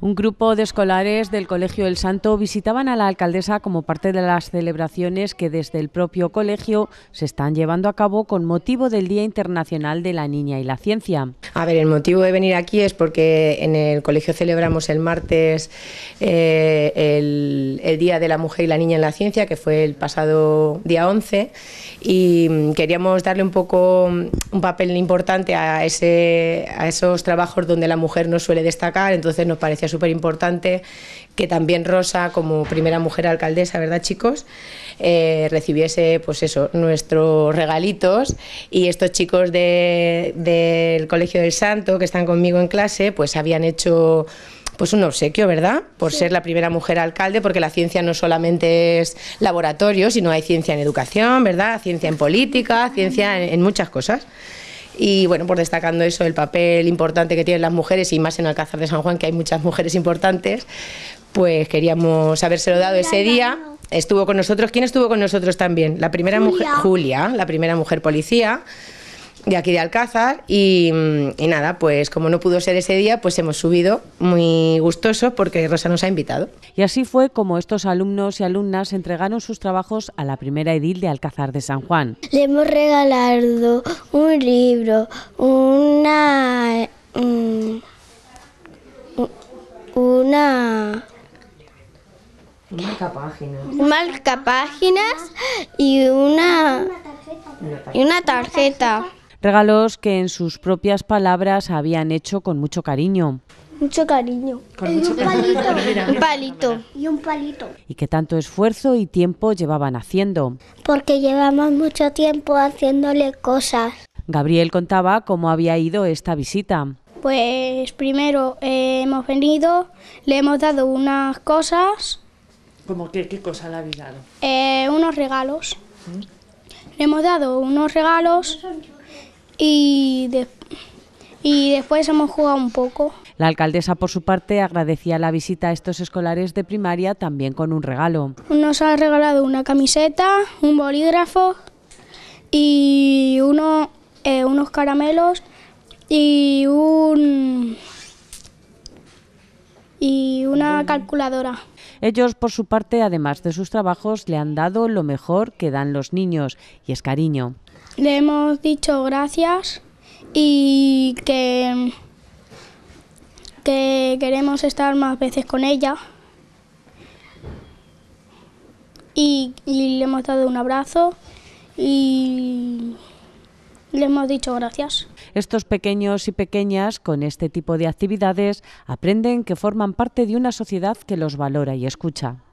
Un grupo de escolares del Colegio El Santo visitaban a la alcaldesa como parte de las celebraciones que desde el propio colegio se están llevando a cabo con motivo del Día Internacional de la Niña y la Ciencia. A ver, el motivo de venir aquí es porque en el colegio celebramos el martes eh, el, Día de la Mujer y la Niña en la Ciencia, que fue el pasado día 11, y queríamos darle un poco un papel importante a, ese, a esos trabajos donde la mujer no suele destacar, entonces nos parecía súper importante, que también Rosa, como primera mujer alcaldesa, ¿verdad chicos? Eh, recibiese, pues eso, nuestros regalitos y estos chicos del Colegio del Santo, que están conmigo en clase, pues habían hecho pues un obsequio, ¿verdad? Por ser la primera mujer alcalde, porque la ciencia no solamente es laboratorio, sino hay ciencia en educación, ¿verdad? Ciencia en política, ciencia en muchas cosas. Y bueno, por destacando eso, el papel importante que tienen las mujeres y más en Alcázar de San Juan, que hay muchas mujeres importantes, pues queríamos habérselo dado ese día. Estuvo con nosotros, ¿quién estuvo con nosotros también? La primera mujer, Julia, la primera mujer policía de aquí de Alcázar mm, y, nada, pues como no pudo ser ese día, pues hemos subido muy gustoso porque Rosa nos ha invitado. Y así fue como estos alumnos y alumnas entregaron sus trabajos a la primera edil de Alcázar de San Juan. Le hemos regalado un libro, una... Mm, una... Marca páginas. Marca páginas y una... Y una tarjeta regalos que en sus propias palabras habían hecho con mucho cariño. Mucho cariño. Un, palito. un palito. Y un palito. Y que tanto esfuerzo y tiempo llevaban haciendo. Porque llevamos mucho tiempo haciéndole cosas. Gabriel contaba cómo había ido esta visita. Pues primero eh, hemos venido, le hemos dado unas cosas. ¿Cómo qué, qué cosa le habéis dado? Eh, unos regalos. ¿Mm? Le hemos dado unos regalos y, y después hemos jugado un poco. La alcaldesa, por su parte, agradecía la visita a estos escolares de primaria también con un regalo. Nos ha regalado una camiseta, un bolígrafo y eh, unos caramelos y un y una calculadora. Ellos, por su parte, además de sus trabajos, le han dado lo mejor que dan los niños, y es cariño. Le hemos dicho gracias y que, que queremos estar más veces con ella. Y, y, le hemos dado un abrazo y le hemos dicho gracias. Estos pequeños y pequeñas con este tipo de actividades aprenden que forman parte de una sociedad que los valora y escucha.